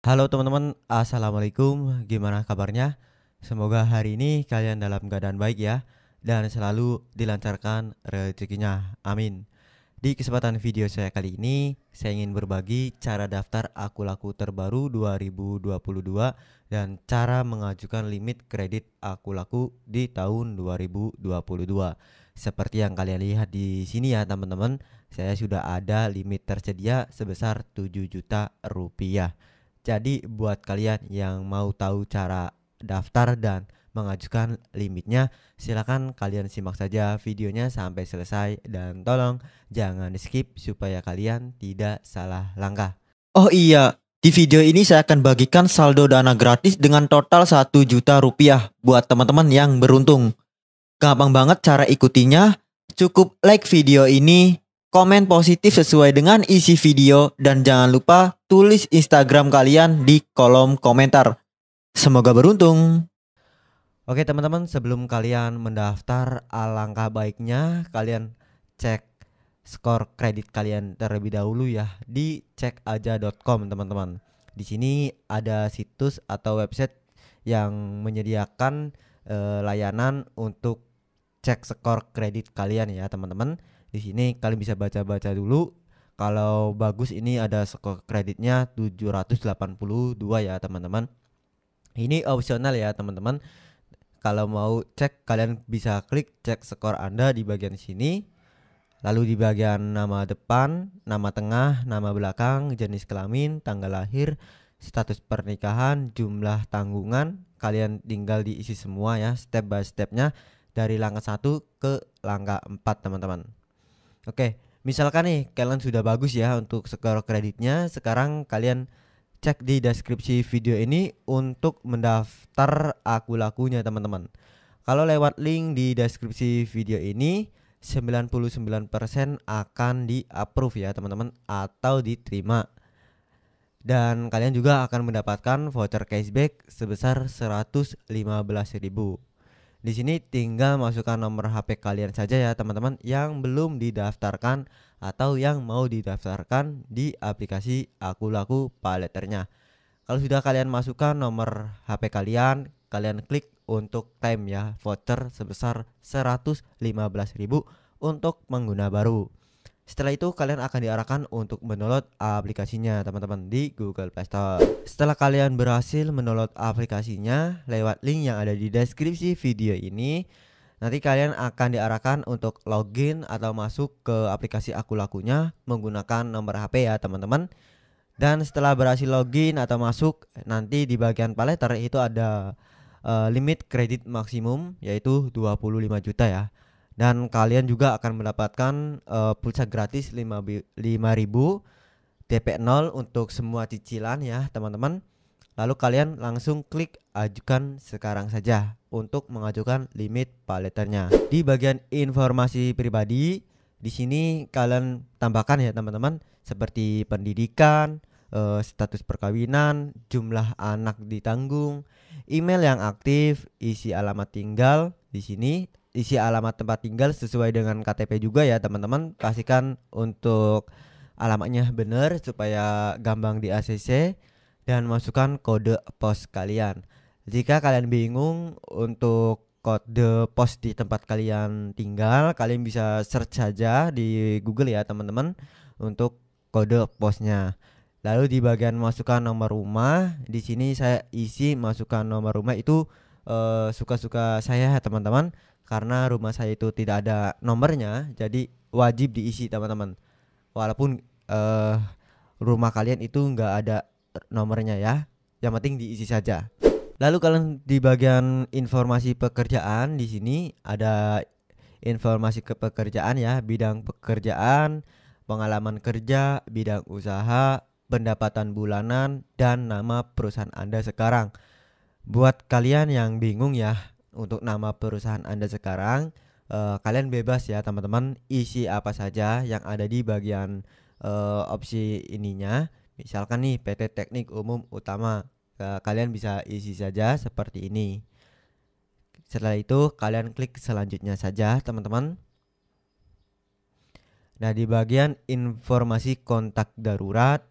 Halo teman-teman, Assalamualaikum, gimana kabarnya? Semoga hari ini kalian dalam keadaan baik ya Dan selalu dilancarkan rezekinya, amin Di kesempatan video saya kali ini Saya ingin berbagi cara daftar aku laku terbaru 2022 Dan cara mengajukan limit kredit aku laku di tahun 2022 Seperti yang kalian lihat di sini ya teman-teman Saya sudah ada limit tersedia sebesar 7 juta rupiah jadi buat kalian yang mau tahu cara daftar dan mengajukan limitnya, silakan kalian simak saja videonya sampai selesai dan tolong jangan di skip supaya kalian tidak salah langkah. Oh iya, di video ini saya akan bagikan saldo dana gratis dengan total 1 juta rupiah buat teman-teman yang beruntung. Gampang banget cara ikutinya, cukup like video ini, komen positif sesuai dengan isi video, dan jangan lupa tulis Instagram kalian di kolom komentar. Semoga beruntung. Oke teman-teman, sebelum kalian mendaftar, alangkah baiknya kalian cek skor kredit kalian terlebih dahulu ya di cekaja.com teman-teman. Di sini ada situs atau website yang menyediakan e, layanan untuk cek skor kredit kalian ya teman-teman di sini kalian bisa baca-baca dulu kalau bagus ini ada skor kreditnya 782 ya teman-teman ini opsional ya teman-teman kalau mau cek kalian bisa klik cek skor Anda di bagian sini lalu di bagian nama depan, nama tengah, nama belakang, jenis kelamin, tanggal lahir, status pernikahan, jumlah tanggungan, kalian tinggal diisi semua ya step by stepnya dari langkah satu ke langkah 4 teman-teman Oke, misalkan nih kalian sudah bagus ya untuk skor kreditnya, sekarang kalian cek di deskripsi video ini untuk mendaftar aku lakunya teman-teman. Kalau lewat link di deskripsi video ini 99% akan di approve ya teman-teman atau diterima. Dan kalian juga akan mendapatkan voucher cashback sebesar 115.000. Di sini tinggal masukkan nomor HP kalian saja ya teman-teman yang belum didaftarkan atau yang mau didaftarkan di aplikasi Aku Laku Paleternya. Kalau sudah kalian masukkan nomor HP kalian, kalian klik untuk time ya voucher sebesar 115.000 untuk pengguna baru. Setelah itu kalian akan diarahkan untuk mendownload aplikasinya teman-teman di Google Play Store. Setelah kalian berhasil mendownload aplikasinya lewat link yang ada di deskripsi video ini, nanti kalian akan diarahkan untuk login atau masuk ke aplikasi aku lakunya menggunakan nomor HP ya teman-teman. Dan setelah berhasil login atau masuk, nanti di bagian paleter itu ada uh, limit kredit maksimum yaitu 25 juta ya dan kalian juga akan mendapatkan uh, pulsa gratis 5000 DP0 untuk semua cicilan ya teman-teman lalu kalian langsung klik ajukan sekarang saja untuk mengajukan limit paleternya di bagian informasi pribadi di sini kalian tambahkan ya teman-teman seperti pendidikan eh, status perkawinan, jumlah anak ditanggung, email yang aktif, isi alamat tinggal di sini, isi alamat tempat tinggal sesuai dengan KTP juga ya teman-teman pastikan untuk alamatnya benar supaya gampang di ACC dan masukkan kode pos kalian jika kalian bingung untuk kode pos di tempat kalian tinggal kalian bisa search saja di Google ya teman-teman untuk kode posnya lalu di bagian masukkan nomor rumah di sini saya isi masukkan nomor rumah itu suka eh, suka-suka saya teman-teman karena rumah saya itu tidak ada nomornya jadi wajib diisi teman-teman walaupun uh, rumah kalian itu nggak ada nomornya ya yang penting diisi saja lalu kalian di bagian informasi pekerjaan di sini ada informasi ke pekerjaan ya bidang pekerjaan pengalaman kerja bidang usaha pendapatan bulanan dan nama perusahaan Anda sekarang buat kalian yang bingung ya untuk nama perusahaan Anda sekarang, uh, kalian bebas ya teman-teman isi apa saja yang ada di bagian uh, opsi ininya. Misalkan nih PT Teknik Umum Utama, uh, kalian bisa isi saja seperti ini. Setelah itu kalian klik selanjutnya saja teman-teman. Nah, di bagian informasi kontak darurat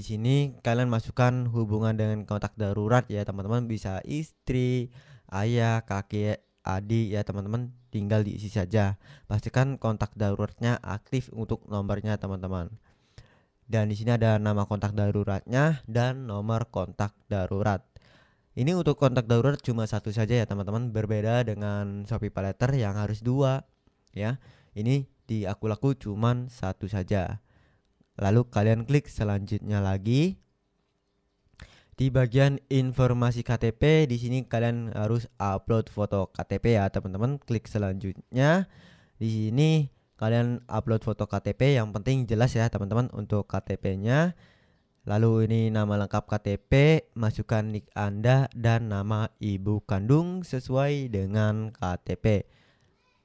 di sini kalian masukkan hubungan dengan kontak darurat ya teman-teman bisa istri, ayah, kakek, adik ya teman-teman tinggal diisi saja. Pastikan kontak daruratnya aktif untuk nomornya teman-teman. Dan di sini ada nama kontak daruratnya dan nomor kontak darurat. Ini untuk kontak darurat cuma satu saja ya teman-teman berbeda dengan Shopee Paleter yang harus dua ya. Ini di aku laku cuman satu saja. Lalu kalian klik selanjutnya lagi. Di bagian informasi KTP di sini kalian harus upload foto KTP ya teman-teman. Klik selanjutnya. Di sini kalian upload foto KTP yang penting jelas ya teman-teman untuk KTP-nya. Lalu ini nama lengkap KTP, masukkan nik Anda dan nama ibu kandung sesuai dengan KTP.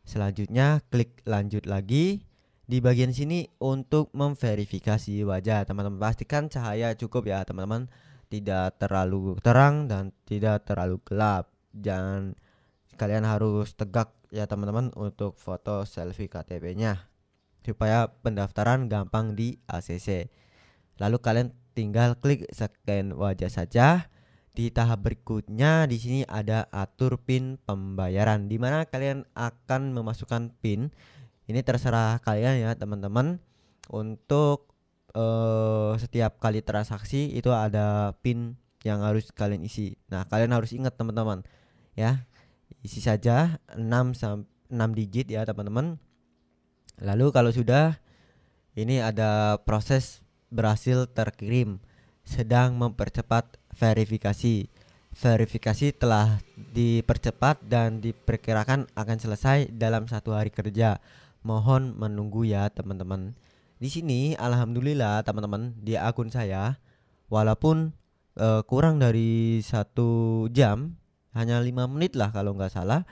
Selanjutnya klik lanjut lagi di bagian sini untuk memverifikasi wajah teman-teman pastikan cahaya cukup ya teman-teman tidak terlalu terang dan tidak terlalu gelap dan kalian harus tegak ya teman-teman untuk foto selfie KTP-nya supaya pendaftaran gampang di ACC lalu kalian tinggal klik scan wajah saja di tahap berikutnya di sini ada atur pin pembayaran di mana kalian akan memasukkan pin ini terserah kalian ya teman-teman untuk uh, setiap kali transaksi itu ada pin yang harus kalian isi nah kalian harus ingat teman-teman ya isi saja 6 6 digit ya teman-teman lalu kalau sudah ini ada proses berhasil terkirim sedang mempercepat verifikasi verifikasi telah dipercepat dan diperkirakan akan selesai dalam satu hari kerja Mohon menunggu ya teman-teman. Di sini alhamdulillah teman-teman di akun saya walaupun uh, kurang dari satu jam hanya lima menit lah kalau nggak salah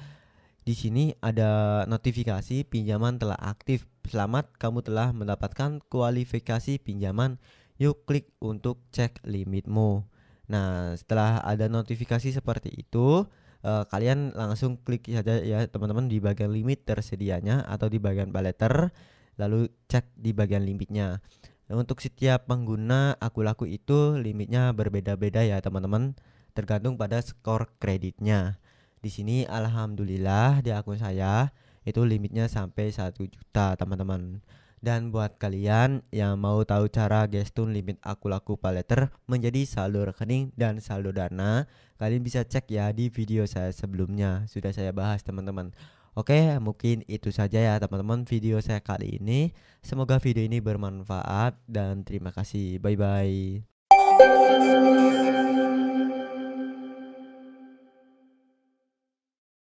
di sini ada notifikasi pinjaman telah aktif. Selamat kamu telah mendapatkan kualifikasi pinjaman. Yuk klik untuk cek limitmu. Nah, setelah ada notifikasi seperti itu, uh, kalian langsung klik saja ya teman-teman di bagian limit tersedianya atau di bagian paleter lalu cek di bagian limitnya. nah, Untuk setiap pengguna aku-laku itu limitnya berbeda-beda ya teman-teman tergantung pada skor kreditnya. Di sini alhamdulillah di akun saya itu limitnya sampai satu juta teman-teman. Dan buat kalian yang mau tahu cara gestun limit aku laku paleter menjadi saldo rekening dan saldo dana, kalian bisa cek ya di video saya sebelumnya. Sudah saya bahas teman-teman. Oke, mungkin itu saja ya teman-teman video saya kali ini. Semoga video ini bermanfaat dan terima kasih. Bye bye.